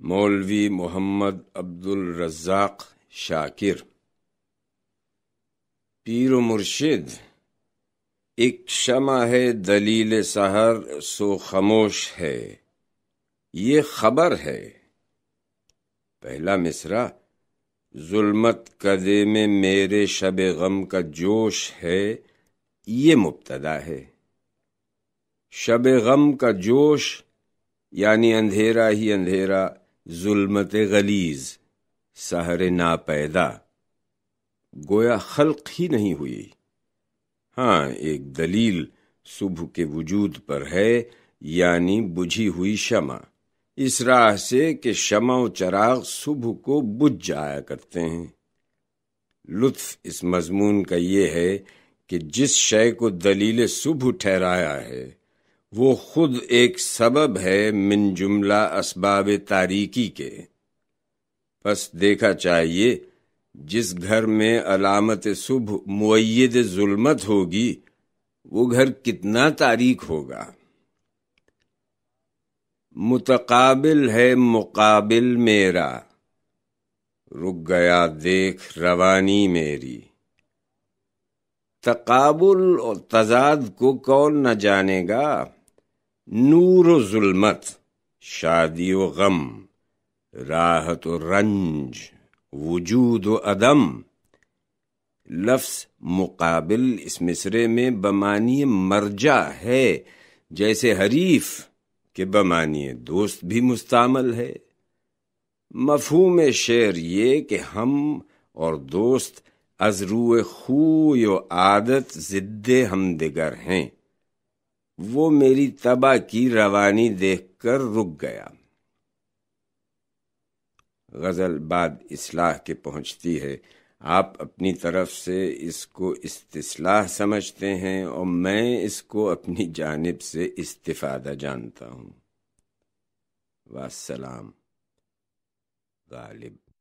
مولوی محمد عبد الرزاق شاکر پیر و مرشد ایک شمع ہے دلیل سہر سو خاموش ہے یہ خبر ہے پہلا مصرا ظلمت کدے میں میرے شب غم کا جوش ہے یہ مبتدا ہے شب غم کا جوش یعنی اندھیرا ہی اندھیرا ظلمت غلیز سہر نا پیدا گویا خلق ہی نہیں ہوئی ہاں ایک دلیل صبح کے وجود پر ہے یعنی بجھی ہوئی شمع اس راہ سے کہ شمع و چراغ صبح کو بجھ جایا کرتے ہیں لطف اس مضمون کا یہ ہے کہ جس شے کو دلیل صبح ٹھہرایا ہے وہ خود ایک سبب ہے من جملہ اسباب تاریکی کے پس دیکھا چاہیے جس گھر میں علامت صبح معید ظلمت ہوگی وہ گھر کتنا تاریخ ہوگا متقابل ہے مقابل میرا رک گیا دیکھ روانی میری تقابل اور تضاد کو کون نہ جانے گا نور و ظلمت شادی و غم راحت و رنج وجود و عدم لفظ مقابل اس مصرے میں بمانی مرجع ہے جیسے حریف کے بمانی دوست بھی مستعمل ہے مفہوم شعر یہ کہ ہم اور دوست ازرو عادت ضد ہم دگر ہیں وہ میری تباہ کی روانی دیکھ کر رک گیا غزل بعد اصلاح کے پہنچتی ہے آپ اپنی طرف سے اس کو استصلاح سمجھتے ہیں اور میں اس کو اپنی جانب سے استفادہ جانتا ہوں وسلام غالب